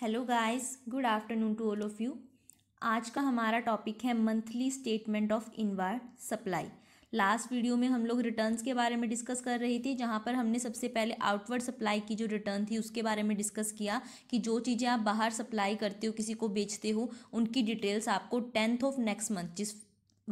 hello guys good afternoon to all of you आज का हमारा टॉपिक है monthly statement of inward supply last video में हम लोग रिटर्न्स के बारे में डिस्कस कर रहे थे जहाँ पर हमने सबसे पहले आउटवर्ड सप्लाई की जो रिटर्न थी उसके बारे में डिस्कस किया कि जो चीज़ें आप बाहर सप्लाई करते हो किसी को बेचते हो उनकी डिटेल्स आपको टेंथ ऑफ नेक्स्ट मंथ जिस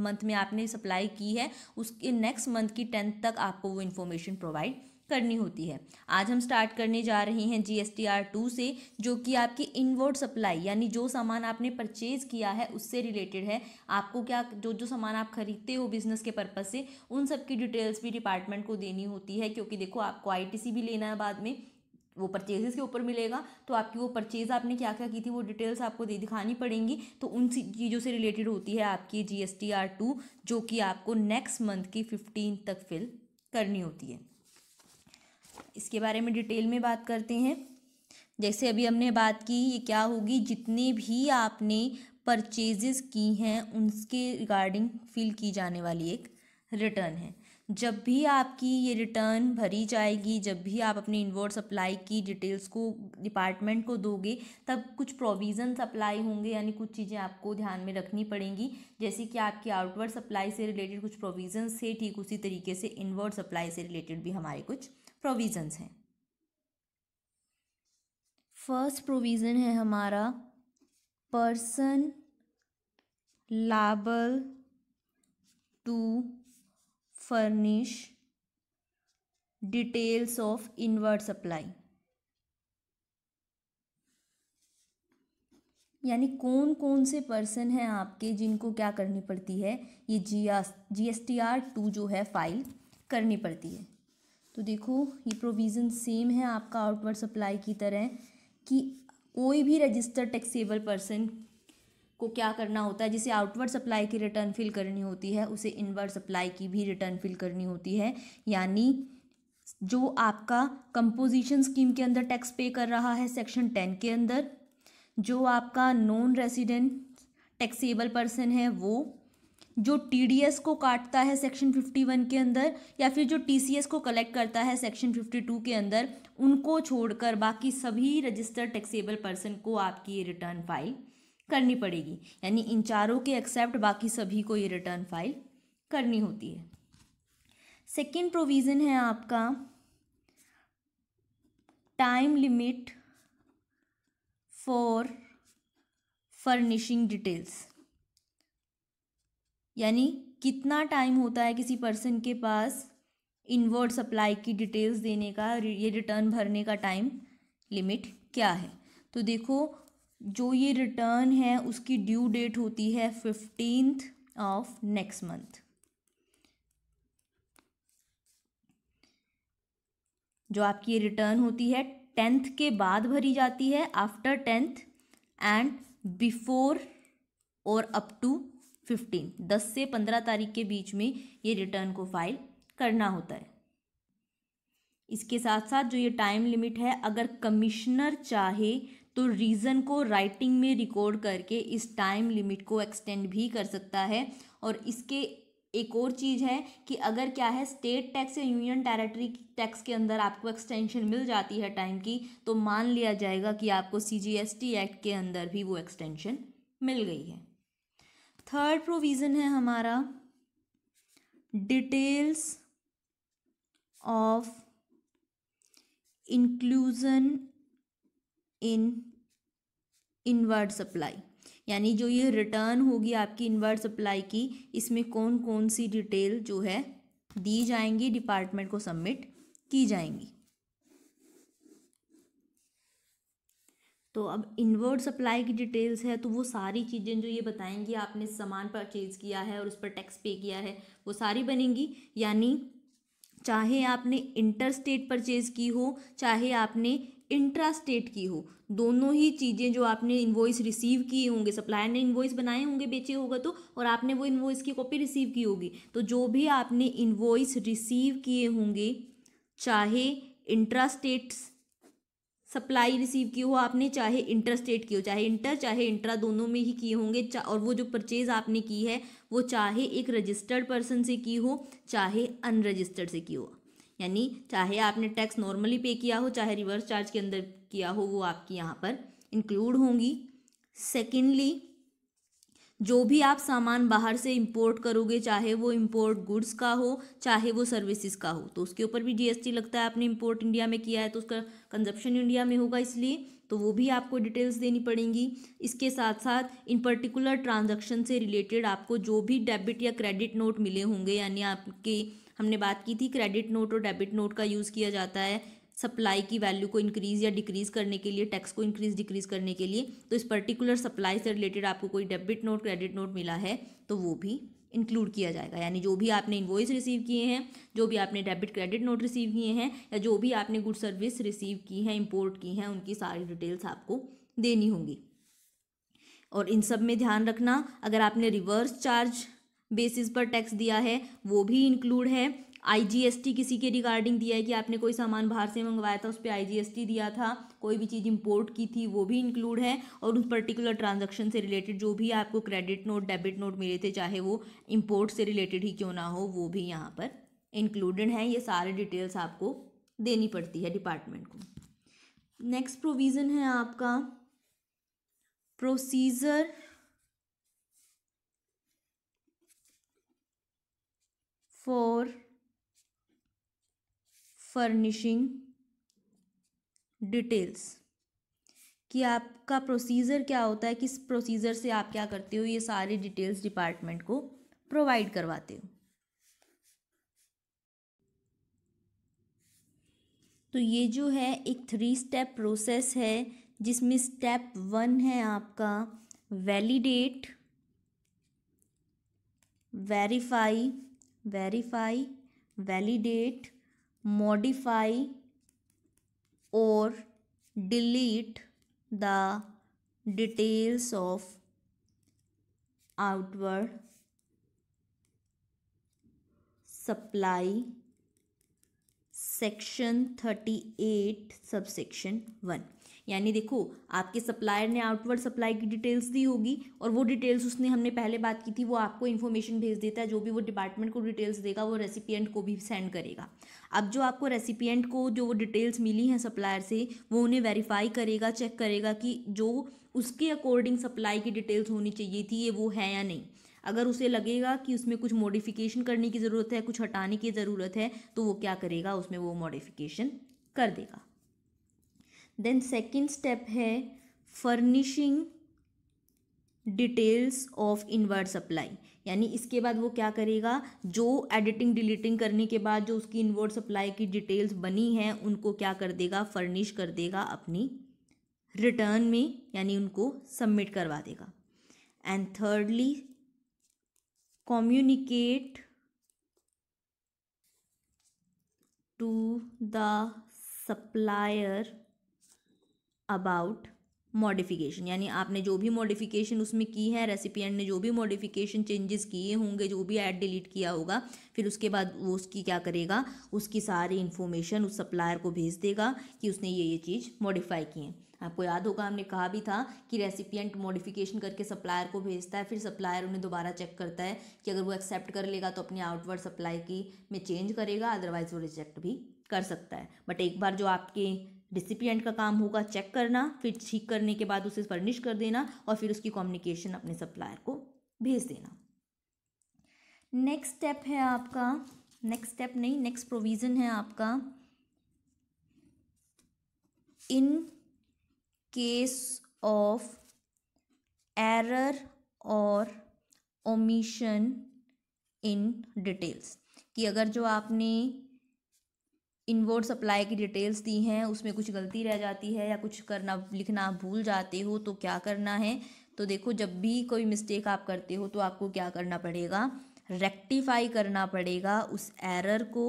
मंथ में आपने सप्लाई की है उसके नेक्स्ट मंथ की टेंथ तक आपको वो इन्फॉर्मेशन प्रोवाइड करनी होती है आज हम स्टार्ट करने जा रहे हैं G S T R two से जो कि आपकी इनवर्ड सप्लाई यानी जो सामान आपने परचेज़ किया है उससे रिलेटेड है आपको क्या जो जो सामान आप खरीदते हो बिज़नेस के पर्पज़ से उन सब की डिटेल्स भी डिपार्टमेंट को देनी होती है क्योंकि देखो आपको आई टी सी भी लेना है बाद में वो परचेजेस के ऊपर मिलेगा तो आपकी वो परचेज़ आपने क्या क्या की थी वो डिटेल्स आपको दे दिखानी पड़ेंगी तो उन चीज़ों से रिलेटेड होती है आपकी G S T R two जो कि आपको नेक्स्ट मंथ की फिफ्टीन तक फिल करनी होती है इसके बारे में डिटेल में बात करते हैं जैसे अभी हमने बात की ये क्या होगी जितने भी आपने परचेजेस की हैं उनके रिगार्डिंग फिल की जाने वाली एक रिटर्न है जब भी आपकी ये रिटर्न भरी जाएगी जब भी आप अपने इनवर्ट्स सप्लाई की डिटेल्स को डिपार्टमेंट को दोगे तब कुछ प्रोविज़न अप्लाई होंगे यानी कुछ चीज़ें आपको ध्यान में रखनी पड़ेंगी जैसे कि आपकी आउटवर्ड सप्लाई से रिलेटेड कुछ प्रोविज़न थे ठीक उसी तरीके से इनवर्ड सप्लाई से रिलेटेड भी हमारे कुछ प्रोविजंस हैं फर्स्ट प्रोविज़न है हमारा person liable to furnish details of inward supply यानी कौन कौन से पर्सन हैं आपके जिनको क्या करनी पड़ती है ये G S T R two जो है फाइल करनी पड़ती है तो देखो ये प्रोविज़न सेम है आपका आउटवर्ड सप्लाई की तरह कि कोई भी रजिस्टर्ड टैक्सेबल पर्सन को क्या करना होता है जिसे आउटवर्ड सप्लाई की रिटर्न फिल करनी होती है उसे इनवर्ड सप्लाई की भी रिटर्न फिल करनी होती है यानी जो आपका कंपोजिशन स्कीम के अंदर टैक्स पे कर रहा है सेक्शन टेन के अंदर जो आपका नॉन रेसिडेंट टैक्सेबल पर्सन है वो जो टी को काटता है सेक्शन 51 के अंदर या फिर जो टी को कलेक्ट करता है सेक्शन 52 के अंदर उनको छोड़कर बाकी सभी रजिस्टर्ड टैक्सेबल पर्सन को आपकी ये रिटर्न फाइल करनी पड़ेगी यानी इन चारों के एक्सेप्ट बाकी सभी को ये रिटर्न फाइल करनी होती है सेकेंड प्रोविज़न है आपका time limit for furnishing details यानी कितना टाइम होता है किसी पर्सन के पास इनवर्ड सप्लाई की डिटेल्स देने का ये रिटर्न भरने का टाइम लिमिट क्या है तो देखो जो ये रिटर्न है उसकी ड्यू डेट होती है फिफ्टींथ ऑफ नेक्स्ट मंथ जो आपकी ये रिटर्न होती है टेंथ के बाद भरी जाती है आफ्टर टेंथ एंड बिफोर और अप टू फिफ्टीन दस से पंद्रह तारीख के बीच में ये रिटर्न को फाइल करना होता है इसके साथ साथ जो ये टाइम लिमिट है अगर कमिश्नर चाहे तो रीज़न को राइटिंग में रिकॉर्ड करके इस टाइम लिमिट को एक्सटेंड भी कर सकता है और इसके एक और चीज़ है कि अगर क्या है स्टेट टैक्स या यूनियन टेरेटरी टैक्स के अंदर आपको एक्सटेंशन मिल जाती है टाइम की तो मान लिया जाएगा कि आपको सी एक्ट के अंदर भी वो एक्सटेंशन मिल गई है थर्ड प्रोविज़न है हमारा details of inclusion in inward supply यानी जो ये रिटर्न होगी आपकी इनवर्ड सप्लाई की इसमें कौन कौन सी डिटेल जो है दी जाएंगी डिपार्टमेंट को सबमिट की जाएंगी तो अब इनवर्ड सप्लाई की डिटेल्स है तो वो सारी चीज़ें जो ये बताएंगी आपने सामान परचेज़ किया है और उस पर टैक्स पे किया है वो सारी बनेंगी यानी चाहे आपने इंटर स्टेट परचेज़ की हो चाहे आपने इंट्रा स्टेट की हो दोनों ही चीज़ें जो आपने इन्वॉइस रिसीव किए होंगे सप्लायर ने इन्वॉइस बनाए होंगे बेचे होगा तो और आपने वो इन्वॉइस की कॉपी रिसीव की होगी तो जो भी आपने इन्वॉइस रिसीव किए होंगे चाहे इंट्रा स्टेट्स सप्लाई रिसीव की हो आपने चाहे इंटर स्टेट की हो चाहे इंटर चाहे इंट्रा दोनों में ही किए होंगे और वो जो परचेज आपने की है वो चाहे एक रजिस्टर्ड पर्सन से की हो चाहे अनरजिस्टर्ड से की हो यानी चाहे आपने टैक्स नॉर्मली पे किया हो चाहे रिवर्स चार्ज के अंदर किया हो वो आपकी यहाँ पर इंक्लूड होंगी सेकेंडली जो भी आप सामान बाहर से इंपोर्ट करोगे चाहे वो इंपोर्ट गुड्स का हो चाहे वो सर्विसेज का हो तो उसके ऊपर भी जीएसटी लगता है आपने इंपोर्ट इंडिया में किया है तो उसका कंजप्शन इंडिया में होगा इसलिए तो वो भी आपको डिटेल्स देनी पड़ेंगी इसके साथ साथ इन पर्टिकुलर ट्रांजेक्शन से रिलेटेड आपको जो भी डेबिट या क्रेडिट नोट मिले होंगे यानी आपके हमने बात की थी क्रेडिट नोट और डेबिट नोट का यूज़ किया जाता है सप्लाई की वैल्यू को इंक्रीज़ या डिक्रीज़ करने के लिए टैक्स को इंक्रीज़ डिक्रीज़ करने के लिए तो इस पर्टिकुलर सप्लाई से रिलेटेड आपको कोई डेबिट नोट क्रेडिट नोट मिला है तो वो भी इंक्लूड किया जाएगा यानी जो भी आपने इन्वॉइस रिसीव किए हैं जो भी आपने डेबिट क्रेडिट नोट रिसीव किए हैं या जो भी आपने गुड सर्विस रिसीव की है इम्पोर्ट की हैं उनकी सारी डिटेल्स आपको देनी होंगी और इन सब में ध्यान रखना अगर आपने रिवर्स चार्ज बेसिस पर टैक्स दिया है वो भी इंक्लूड है आईजीएसटी किसी के रिगार्डिंग दिया है कि आपने कोई सामान बाहर से मंगवाया था उस पर आईजीएसटी दिया था कोई भी चीज़ इंपोर्ट की थी वो भी इंक्लूड है और उस पर्टिकुलर ट्रांजेक्शन से रिलेटेड जो भी आपको क्रेडिट नोट डेबिट नोट मिले थे चाहे वो इम्पोर्ट से रिलेटेड ही क्यों ना हो वो भी यहाँ पर इंक्लूडेड हैं ये सारे डिटेल्स आपको देनी पड़ती है डिपार्टमेंट को नेक्स्ट प्रोविज़न है आपका प्रोसीजर फॉर फर्निशिंग डिटेल्स कि आपका प्रोसीजर क्या होता है किस प्रोसीजर से आप क्या करते हो ये सारे डिटेल्स डिपार्टमेंट को प्रोवाइड करवाते हो तो ये जो है एक थ्री स्टेप प्रोसेस है जिसमें स्टेप वन है आपका validate verify verify validate modify or delete the details of outward supply section thirty eight subsection one यानी देखो आपके सप्लायर ने आउटवर्ड सप्लाई की डिटेल्स दी होगी और वो डिटेल्स उसने हमने पहले बात की थी वो आपको इन्फॉर्मेशन भेज देता है जो भी वो डिपार्टमेंट को डिटेल्स देगा वो रेसिपियंट को भी सेंड करेगा अब जो आपको रेसिपियंट को जो डिटेल्स मिली हैं सप्लायर से वो उन्हें वेरीफाई करेगा चेक करेगा कि जो उसके अकॉर्डिंग सप्लाई की डिटेल्स होनी चाहिए थी ये वो है या नहीं अगर उसे लगेगा कि उसमें कुछ मॉडिफिकेशन करने की ज़रूरत है कुछ हटाने की ज़रूरत है तो वो क्या करेगा उसमें वो मॉडिफिकेशन कर देगा देन सेकेंड स्टेप है furnishing details of inward supply यानी इसके बाद वो क्या करेगा जो एडिटिंग डिलीटिंग करने के बाद जो उसकी इनवर्ड सप्लाई की डिटेल्स बनी हैं उनको क्या कर देगा फर्निश कर देगा अपनी रिटर्न में यानी उनको सबमिट करवा देगा and thirdly communicate to the supplier about modification यानी आपने जो भी मॉडिफिकेशन उसमें की है रेसिपियंट ने जो भी मॉडिफिकेशन चेंजेस किए होंगे जो भी ऐड डिलीट किया होगा फिर उसके बाद वो उसकी क्या करेगा उसकी सारी इन्फॉर्मेशन उस सप्लायर को भेज देगा कि उसने ये ये चीज़ मॉडिफाई की है आपको याद होगा हमने कहा भी था कि रेसिपियंट मॉडिफिकेशन करके सप्लायर को भेजता है फिर सप्लायर उन्हें दोबारा चेक करता है कि अगर वो एक्सेप्ट कर लेगा तो अपनी आउटवर्ड सप्लाई की में चेंज करेगा अदरवाइज वो रिजेक्ट भी कर सकता है बट एक बार जो आपके डिसिपियंट का काम होगा चेक करना फिर ठीक करने के बाद उसे फर्निश कर देना और फिर उसकी कम्युनिकेशन अपने सप्लायर को भेज देना नेक्स्ट स्टेप है आपका नेक्स्ट स्टेप नहीं नेक्स्ट प्रोविज़न है आपका इन केस ऑफ एरर और ओमिशन इन डिटेल्स कि अगर जो आपने इनवर्ड सप्लाई की डिटेल्स दी हैं उसमें कुछ गलती रह जाती है या कुछ करना लिखना भूल जाते हो तो क्या करना है तो देखो जब भी कोई मिस्टेक आप करते हो तो आपको क्या करना पड़ेगा रेक्टिफाई करना पड़ेगा उस एरर को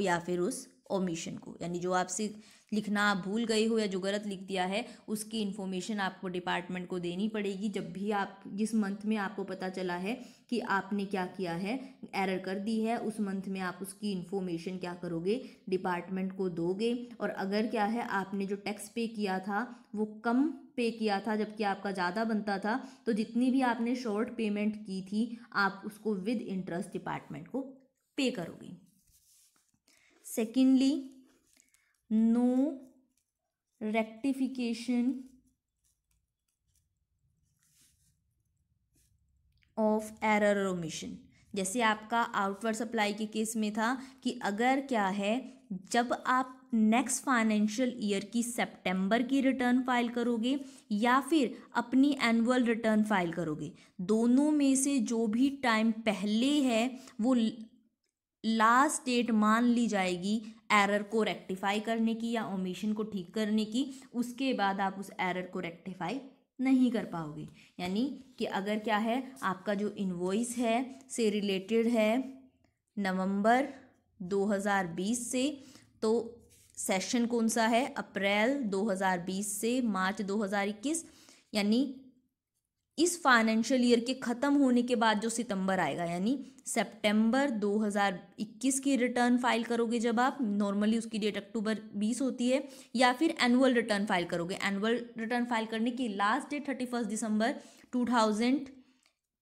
या फिर उस ओमिशन को यानी जो आपसे लिखना आप भूल गए हो या जो गलत लिख दिया है उसकी इन्फॉर्मेशन आपको डिपार्टमेंट को देनी पड़ेगी जब भी आप जिस मंथ में आपको पता चला है कि आपने क्या किया है एरर कर दी है उस मंथ में आप उसकी इन्फॉर्मेशन क्या करोगे डिपार्टमेंट को दोगे और अगर क्या है आपने जो टैक्स पे किया था वो कम पे किया था जबकि आपका ज़्यादा बनता था तो जितनी भी आपने शॉर्ट पेमेंट की थी आप उसको विद इंटरेस्ट डिपार्टमेंट को पे करोगे secondly no rectification of error omission जैसे आपका आउटवर्ड सप्लाई के केस में था कि अगर क्या है जब आप नेक्स्ट फाइनेंशियल ईयर की सितंबर की रिटर्न फाइल करोगे या फिर अपनी एनुअल रिटर्न फाइल करोगे दोनों में से जो भी टाइम पहले है वो लास्ट डेट मान ली जाएगी एरर को रेक्टिफाई करने की या ओमिशन को ठीक करने की उसके बाद आप उस एरर को रेक्टिफाई नहीं कर पाओगे यानी कि अगर क्या है आपका जो इन्वॉइस है से रिलेटेड है नवंबर 2020 से तो सेशन कौन सा है अप्रैल 2020 से मार्च 2021 यानी इस फाइनेंशियल ईयर के ख़त्म होने के बाद जो सितंबर आएगा यानी सितंबर 2021 की रिटर्न फाइल करोगे जब आप नॉर्मली उसकी डेट अक्टूबर 20 होती है या फिर एनुअल रिटर्न फाइल करोगे एनुअल रिटर्न फाइल करने की last date thirty first December two thousand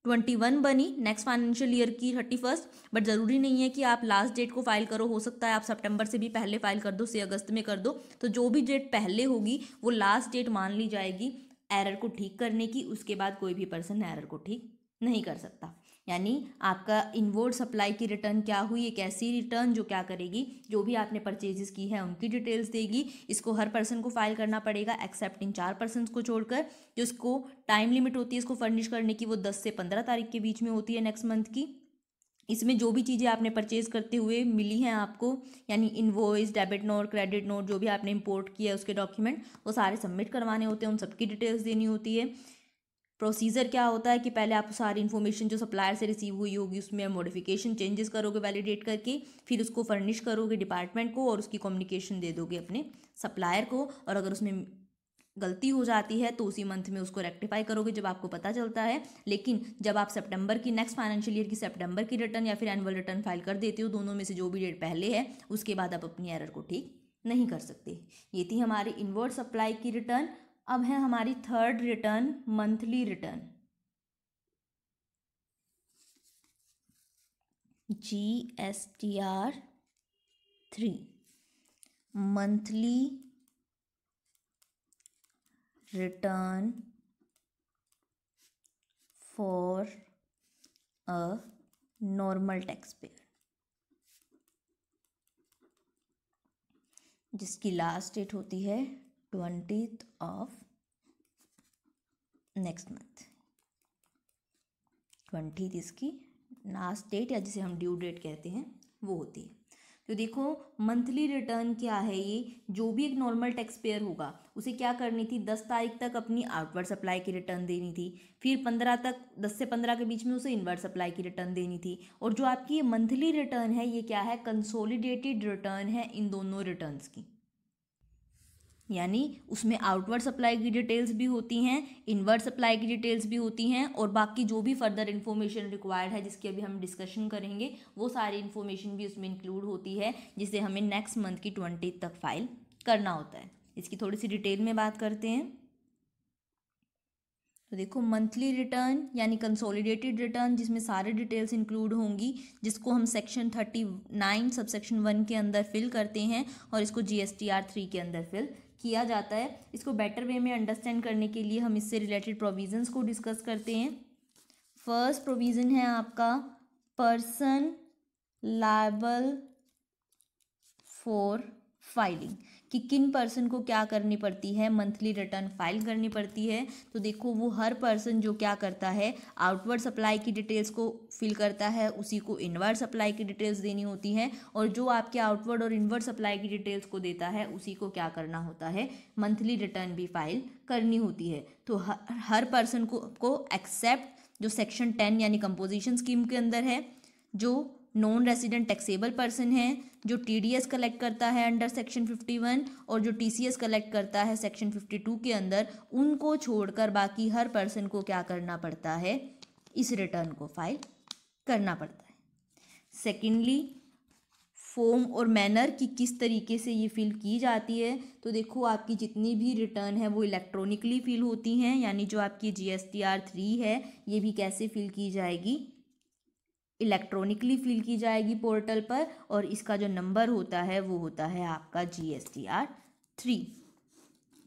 twenty one बनी नेक्स्ट फाइनेंशियल ईयर की थर्टी फर्स्ट बट ज़रूरी नहीं है कि आप लास्ट डेट को फाइल करो हो सकता है आप सितंबर से भी पहले फाइल कर दो से अगस्त में कर दो तो जो भी डेट पहले होगी वो लास्ट डेट मान ली जाएगी एरर को ठीक करने की उसके बाद कोई भी पर्सन एरर को ठीक नहीं कर सकता यानी आपका इनवर्ड सप्लाई की रिटर्न क्या हुई एक ऐसी रिटर्न जो क्या करेगी जो भी आपने परचेजेस की है उनकी डिटेल्स देगी इसको हर पर्सन को फाइल करना पड़ेगा एक्सेप्ट इन चार पर्सन को छोड़कर जिसको टाइम लिमिट होती है इसको फर्निश करने की वो दस से पंद्रह तारीख के बीच में होती है नेक्स्ट मंथ की इसमें जो भी चीज़ें आपने परचेज़ करते हुए मिली हैं आपको यानी invoice debit note credit note जो भी आपने इंपोर्ट किया है उसके डॉक्यूमेंट वो सारे सबमिट करवाने होते हैं उन सबकी डिटेल्स देनी होती है प्रोसीजर क्या होता है कि पहले आप सारी इन्फॉर्मेशन जो सप्लायर से रिसीव हुई होगी उसमें मॉडिफिकेशन चेंजेस करोगे वैलिडेट करके फिर उसको फर्निश करोगे डिपार्टमेंट को और उसकी कम्युनिकेशन दे दोगे अपने सप्लायर को और अगर उसमें गलती हो जाती है तो उसी मंथ में उसको रेक्टिफाई करोगे जब आपको पता चलता है लेकिन जब आप सितंबर की नेक्स्ट फाइनेंशियल ईयर की सितंबर की रिटर्न या फिर एनुअल रिटर्न फाइल कर देते हो दोनों में से जो भी डेट पहले है उसके बाद आप अपनी एरर को ठीक नहीं कर सकते ये थी हमारी इनवर्ड सप्लाई की रिटर्न अब है हमारी third return monthly return G S T R three monthly return for a normal taxpayer जिसकी लास्ट डेट होती है twenty of next month twenty इसकी लास्ट डेट या जिसे हम ड्यू डेट कहते हैं वो होती है तो देखो मंथली रिटर्न क्या है ये जो भी एक नॉर्मल टैक्स पेयर होगा उसे क्या करनी थी दस तारीख तक अपनी आउटवर्ड सप्लाई की रिटर्न देनी थी फिर पंद्रह तक दस से पंद्रह के बीच में उसे इनवर्ड सप्लाई की रिटर्न देनी थी और जो आपकी ये मंथली रिटर्न है ये क्या है कंसोलिडेटेड रिटर्न है इन दोनों रिटर्न की यानी उसमें आउटवर्ड सप्लाई की डिटेल्स भी होती हैं इनवर्ड सप्लाई की डिटेल्स भी होती हैं और बाकी जो भी फर्दर इन्फॉर्मेशन रिक्वायर्ड है जिसकी अभी हम डिस्कशन करेंगे वो सारी इन्फॉर्मेशन भी उसमें इंक्लूड होती है जिसे हमें नेक्स्ट मंथ की ट्वेंटी तक फाइल करना होता है इसकी थोड़ी सी डिटेल में बात करते हैं तो देखो मंथली रिटर्न यानी कंसोलिडेटेड रिटर्न जिसमें सारे डिटेल्स इंक्लूड होंगी जिसको हम section thirty nine subsection one के अंदर फिल करते हैं और इसको G S T R three के अंदर फिल किया जाता है इसको बेटर वे में अंडरस्टैंड करने के लिए हम इससे रिलेटेड प्रोविजंस को डिस्कस करते हैं फर्स्ट प्रोविज़न है आपका पर्सन लाइबल फॉर फाइलिंग कि किन पर्सन को क्या करनी पड़ती है मंथली रिटर्न फाइल करनी पड़ती है तो देखो वो हर पर्सन जो क्या करता है आउटवर्ड सप्लाई की डिटेल्स को फिल करता है उसी को इनवर्ड सप्लाई की डिटेल्स देनी होती है और जो आपके आउटवर्ड और इनवर्ड सप्लाई की डिटेल्स को देता है उसी को क्या करना होता है मंथली रिटर्न भी फाइल करनी होती है तो हर हर पर्सन को को एक्सेप्ट जो सेक्शन टेन यानी कंपोजिशन स्कीम के अंदर है जो नॉन रेसिडेंट टैक्सेबल पर्सन है जो टी कलेक्ट करता है अंडर सेक्शन 51 और जो टी कलेक्ट करता है सेक्शन 52 के अंदर उनको छोड़कर बाकी हर पर्सन को क्या करना पड़ता है इस रिटर्न को फाइल करना पड़ता है सेकेंडली फॉर्म और मैनर की किस तरीके से ये फिल की जाती है तो देखो आपकी जितनी भी रिटर्न है वो इलेक्ट्रॉनिकली फिल होती हैं यानी जो आपकी G S T R three है ये भी कैसे फिल की जाएगी इलेक्ट्रॉनिकली फिल की जाएगी पोर्टल पर और इसका जो नंबर होता है वो होता है आपका G S T R three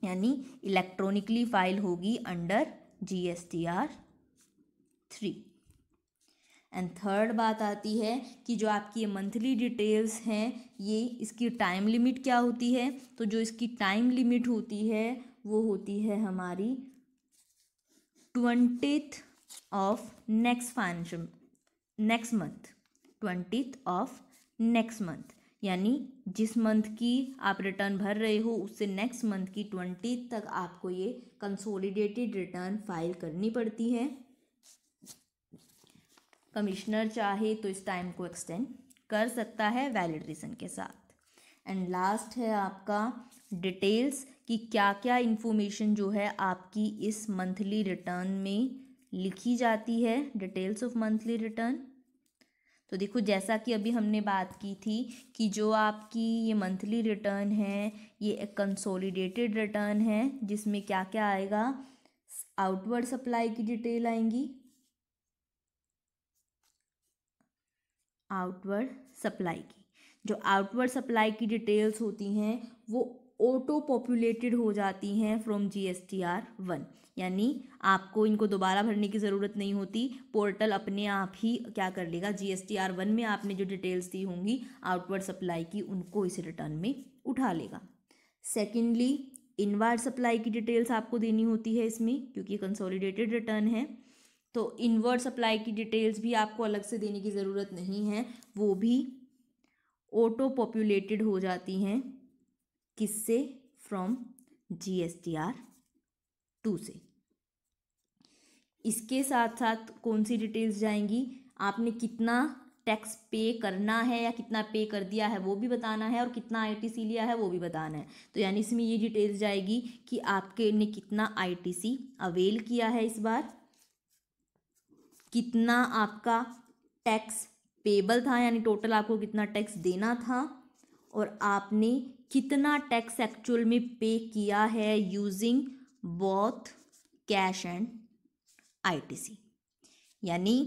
यानी इलेक्ट्रॉनिकली फाइल होगी under G S T R three and third बात आती है कि जो आपकी मंथली डिटेल्स हैं ये इसकी टाइम लिमिट क्या होती है तो जो इसकी टाइम लिमिट होती है वो होती है हमारी twenty of next financial next month twenty of next month यानी जिस मंथ की आप रिटर्न भर रहे हो उससे नेक्स्ट मंथ की ट्वेंटी तक आपको ये कंसोलिडेटेड रिटर्न फाइल करनी पड़ती है कमिश्नर चाहे तो इस टाइम को एक्सटेंड कर सकता है वैलिड रीज़न के साथ एंड लास्ट है आपका डिटेल्स कि क्या क्या इंफॉर्मेशन जो है आपकी इस मंथली रिटर्न में लिखी जाती है डिटेल्स ऑफ मंथली रिटर्न तो देखो जैसा कि अभी हमने बात की थी कि जो आपकी ये मंथली रिटर्न है ये एक कंसोलिडेटेड रिटर्न है जिसमें क्या क्या आएगा आउटवर्ड सप्लाई की डिटेल आएंगी आउटवर्ड सप्लाई की जो आउटवर्ड सप्लाई की डिटेल्स होती हैं वो ऑटो पॉपुलेटेड हो जाती हैं from G S T R one यानी आपको इनको दोबारा भरने की ज़रूरत नहीं होती पोर्टल अपने आप ही क्या कर लेगा G S T R one में आपने जो डिटेल्स दी होंगी आउटवर्ड सप्लाई की उनको इस रिटर्न में उठा लेगा सेकेंडली इनवर्ड सप्लाई की डिटेल्स आपको देनी होती है इसमें क्योंकि कंसोलिडेटेड रिटर्न है तो इनवर्ड सप्लाई की डिटेल्स भी आपको अलग से देने की ज़रूरत नहीं है वो भी ऑटो पॉपुलेटेड हो जाती हैं किससे फ्रॉम जीएसटीआर टू से इसके साथ साथ कौन सी डिटेल्स जाएंगी आपने कितना टैक्स पे करना है या कितना पे कर दिया है वो भी बताना है और कितना आईटीसी लिया है वो भी बताना है तो यानी इसमें ये डिटेल्स जाएगी कि आपके ने कितना आईटीसी अवेल किया है इस बार कितना आपका टैक्स पेबल था यानी टोटल आपको कितना टैक्स देना था और आपने कितना टैक्स एक्चुअल में पे किया है using both cash and ITC यानी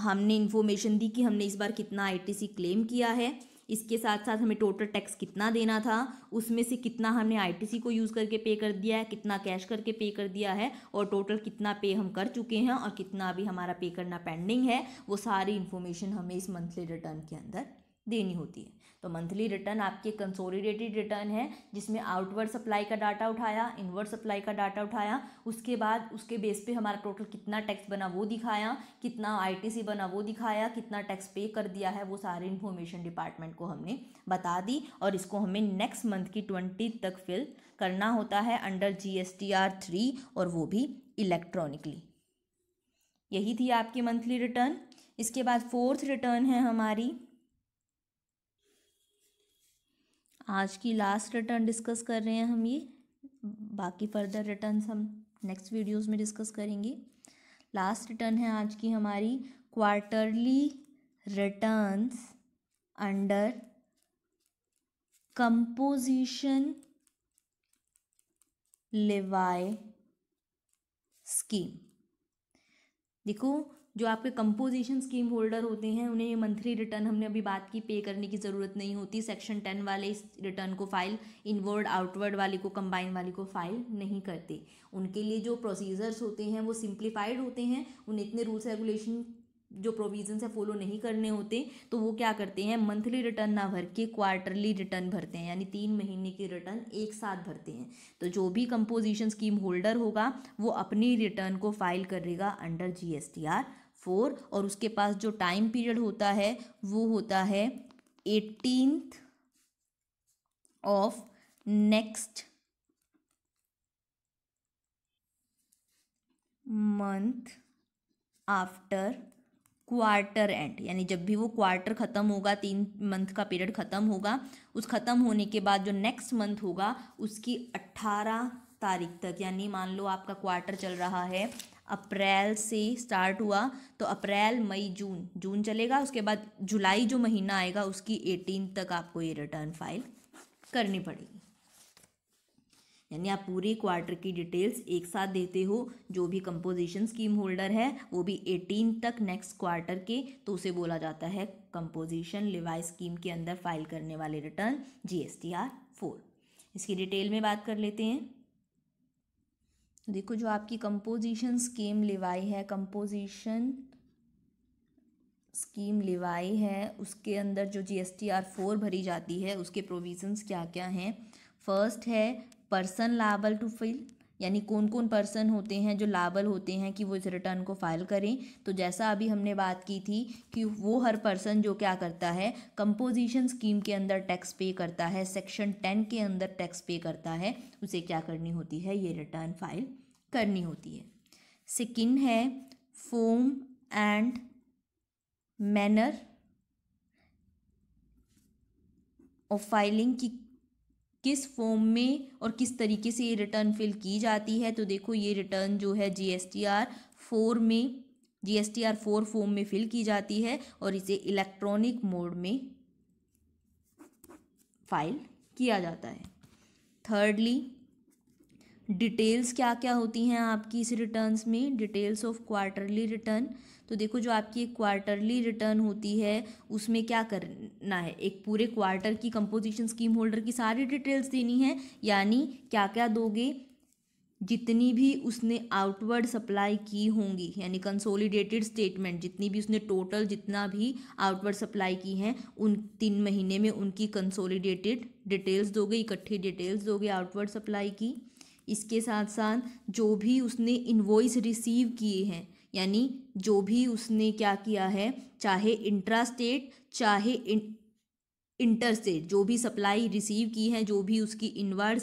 हमने इन्फॉर्मेशन दी कि हमने इस बार कितना आईटीसी क्लेम किया है इसके साथ साथ हमें टोटल टैक्स कितना देना था उसमें से कितना हमने आईटीसी को यूज़ करके पे कर दिया है कितना कैश करके पे कर दिया है और टोटल कितना पे हम कर चुके हैं और कितना अभी हमारा पे करना पेंडिंग है वो सारी इन्फॉर्मेशन हमें इस मंथली रिटर्न के अंदर देनी होती है तो मंथली रिटर्न आपके कंसोलिडेटेड रिटर्न है जिसमें आउटवर्ड सप्लाई का डाटा उठाया इनवर्ड सप्लाई का डाटा उठाया उसके बाद उसके बेस पे हमारा टोटल कितना टैक्स बना वो दिखाया कितना आईटीसी बना वो दिखाया कितना टैक्स पे कर दिया है वो सारे इन्फॉर्मेशन डिपार्टमेंट को हमने बता दी और इसको हमें नेक्स्ट मंथ की ट्वेंटी तक फिल करना होता है under G S T R three और वो भी इलेक्ट्रॉनिकली यही थी आपकी मंथली रिटर्न इसके बाद फोर्थ रिटर्न है हमारी आज की लास्ट रिटर्न डिस्कस कर रहे हैं हम ये बाकी फर्दर रिटर्न हम नेक्स्ट वीडियोस में डिस्कस करेंगे लास्ट रिटर्न है आज की हमारी quarterly returns under composition levy scheme देखो जो आपके कंपोजिशन स्कीम होल्डर होते हैं उन्हें ये मंथली रिटर्न हमने अभी बात की पे करने की ज़रूरत नहीं होती सेक्शन टेन वाले इस रिटर्न को फाइल इनवर्ड आउटवर्ड वाले को कंबाइन वाले को फाइल नहीं करते उनके लिए जो प्रोसीजर्स होते हैं वो सिंप्लीफाइड होते हैं उन्हें इतने रूल्स रेगुलेशन जो प्रोविजन है फॉलो नहीं करने होते तो वो क्या करते हैं मंथली रिटर्न ना भर के क्वार्टरली रिटर्न भरते हैं यानी तीन महीने के रिटर्न एक साथ भरते हैं तो जो भी कंपोजिशन स्कीम होल्डर होगा वो अपनी रिटर्न को फाइल करेगा अंडर जीएसटीआर फोर और उसके पास जो टाइम पीरियड होता है वो होता है eighteenth of next month after quarter end यानी जब भी वो क्वार्टर ख़त्म होगा तीन मंथ का पीरियड ख़त्म होगा उस ख़त्म होने के बाद जो नेक्स्ट मंथ होगा उसकी अट्ठारह तारीख तक यानी मान लो आपका क्वार्टर चल रहा है अप्रैल से स्टार्ट हुआ तो अप्रैल मई जून जून चलेगा उसके बाद जुलाई जो महीना आएगा उसकी एटीन तक आपको ये रिटर्न फाइल करनी पड़ेगी यानी आप पूरे क्वार्टर की डिटेल्स एक साथ देते हो जो भी कंपोजिशन स्कीम होल्डर है वो भी एटीन तक नेक्स्ट क्वार्टर के तो उसे बोला जाता है कंपोजिशन लिवाई स्कीम के अंदर फाइल करने वाले return G S T R four इसकी डिटेल में बात कर लेते हैं देखो जो आपकी कंपोजिशन स्कीम लिवाई है कंपोजिशन स्कीम लिवाई है उसके अंदर जो G S T R four भरी जाती है उसके प्रोविजंस क्या क्या हैं फर्स्ट है पर्सन लाबल टू फिल यानी कौन कौन पर्सन होते हैं जो लाबल होते हैं कि वो इस रिटर्न को फाइल करें तो जैसा अभी हमने बात की थी कि वो हर पर्सन जो क्या करता है कंपोजिशन स्कीम के अंदर टैक्स पे करता है सेक्शन टेन के अंदर टैक्स पे करता है उसे क्या करनी होती है ये रिटर्न फाइल करनी होती है सिकिन है form and manner of filing की किस फॉर्म में और किस तरीके से ये रिटर्न फिल की जाती है तो देखो ये रिटर्न जो है G S T R four में G S T R four form में फिल की जाती है और इसे इलेक्ट्रॉनिक मोड में फाइल किया जाता है थर्डली डिटेल्स क्या क्या होती हैं आपकी इस रिटर्न्स में डिटेल्स ऑफ क्वार्टरली रिटर्न तो देखो जो आपकी एक क्वार्टरली रिटर्न होती है उसमें क्या करना है एक पूरे क्वार्टर की कंपोजिशन स्कीम होल्डर की सारी डिटेल्स देनी है यानी क्या क्या दोगे जितनी भी उसने आउटवर्ड सप्लाई की होंगी यानी कंसोलिडेटेड स्टेटमेंट जितनी भी उसने टोटल जितना भी आउटवर्ड सप्लाई की हैं उन तीन महीने में उनकी कंसोलिडेटेड डिटेल्स दोगे इकट्ठी डिटेल्स दोगे आउटवर्ड सप्लाई की इसके साथ साथ जो भी उसने इन्वॉइस रिसीव किए हैं यानी जो भी उसने क्या किया है चाहे इंट्रा स्टेट चाहे इंटर स्टेट जो भी सप्लाई रिसीव की है जो भी उसकी इनवर्ड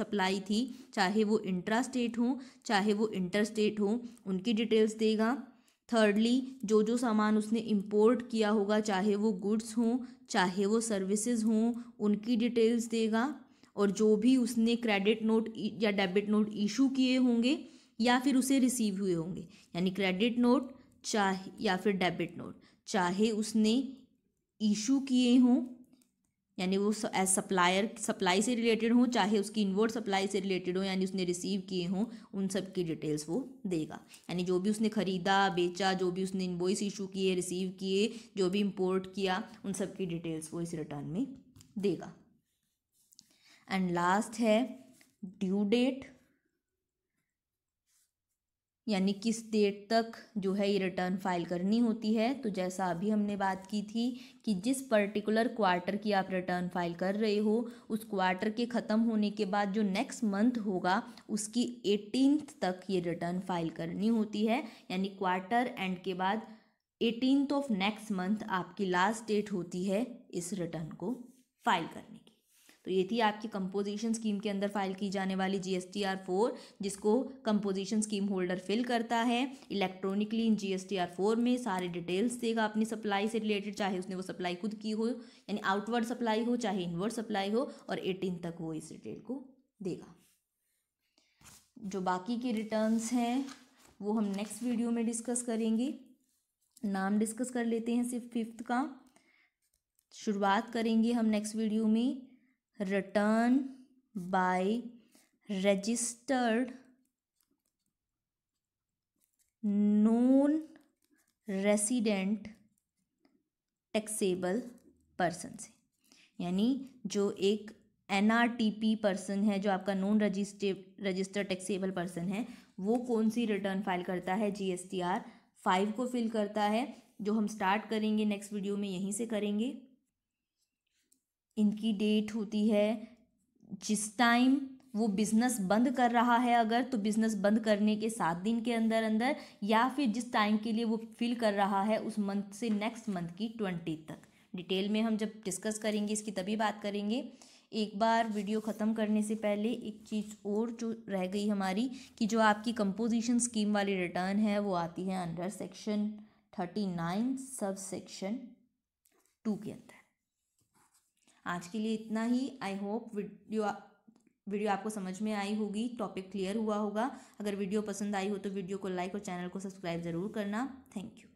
सप्लाई थी चाहे वो इंट्रा स्टेट हो चाहे वो इंटर स्टेट हो उनकी डिटेल्स देगा थर्डली जो जो सामान उसने इंपोर्ट किया होगा चाहे वो गुड्स हों चाहे वो सर्विसेज हों उनकी डिटेल्स देगा और जो भी उसने क्रेडिट नोट e- या डेबिट नोट इशू किए होंगे या फिर उसे रिसीव हुए होंगे यानी क्रेडिट नोट चाहे या फिर डेबिट नोट चाहे उसने इशू किए हों यानी वो एज सप्लायर सप्लाई से रिलेटेड हो चाहे उसकी इनवर्ड सप्लाई से रिलेटेड हो यानी उसने रिसीव किए हों उन सब की डिटेल्स वो देगा यानी जो भी उसने ख़रीदा बेचा जो भी उसने इन्वॉइस इशू किए रिसीव किए जो भी इम्पोर्ट किया उन सब की डिटेल्स वो इस रिटर्न में देगा एंड लास्ट है ड्यू डेट यानी किस डेट तक जो है ये रिटर्न फाइल करनी होती है तो जैसा अभी हमने बात की थी कि जिस पर्टिकुलर क्वार्टर की आप रिटर्न फाइल कर रहे हो उस क्वार्टर के ख़त्म होने के बाद जो नेक्स्ट मंथ होगा उसकी एटीनथ तक ये रिटर्न फाइल करनी होती है यानी क्वार्टर एंड के बाद एटीनथ ऑफ नेक्स्ट मंथ आपकी लास्ट डेट होती है इस रिटर्न को फाइल करने की तो ये थी आपकी कंपोजिशन स्कीम के अंदर फाइल की जाने वाली G S T R four जिसको कंपोजिशन स्कीम होल्डर फिल करता है electronically in G S T R four में सारे डिटेल्स देगा अपनी सप्लाई से रिलेटेड चाहे उसने वो सप्लाई खुद की हो यानी आउटवर्ड सप्लाई हो चाहे इनवर्ड सप्लाई हो और एटीन तक वो इस डिटेल को देगा जो बाकी के रिटर्न्स हैं वो हम नेक्स्ट वीडियो में डिस्कस करेंगे नाम डिस्कस कर लेते हैं सिर्फ फिफ्थ का शुरुआत करेंगे हम नेक्स्ट वीडियो में return by registered non resident taxable person से यानी जो एक N R T P person है जो आपका non regis registered taxable person है वो कौन सी रिटर्न फाइल करता है G S T R five को फिल करता है जो हम स्टार्ट करेंगे नेक्स्ट वीडियो में यहीं से करेंगे इनकी डेट होती है जिस टाइम वो बिज़नेस बंद कर रहा है अगर तो बिज़नेस बंद करने के सात दिन के अंदर अंदर या फिर जिस टाइम के लिए वो फिल कर रहा है उस मंथ से नेक्स्ट मंथ की ट्वेंटी तक डिटेल में हम जब डिस्कस करेंगे इसकी तभी बात करेंगे एक बार वीडियो ख़त्म करने से पहले एक चीज़ और जो रह गई हमारी कि जो आपकी कंपोजिशन स्कीम वाली रिटर्न है वो आती है under section thirty nine sub section two के अंदर आज के लिए इतना ही आई होप वीडियो वीडियो आपको समझ में आई होगी टॉपिक क्लियर हुआ होगा अगर वीडियो पसंद आई हो तो वीडियो को लाइक और चैनल को सब्सक्राइब ज़रूर करना थैंक यू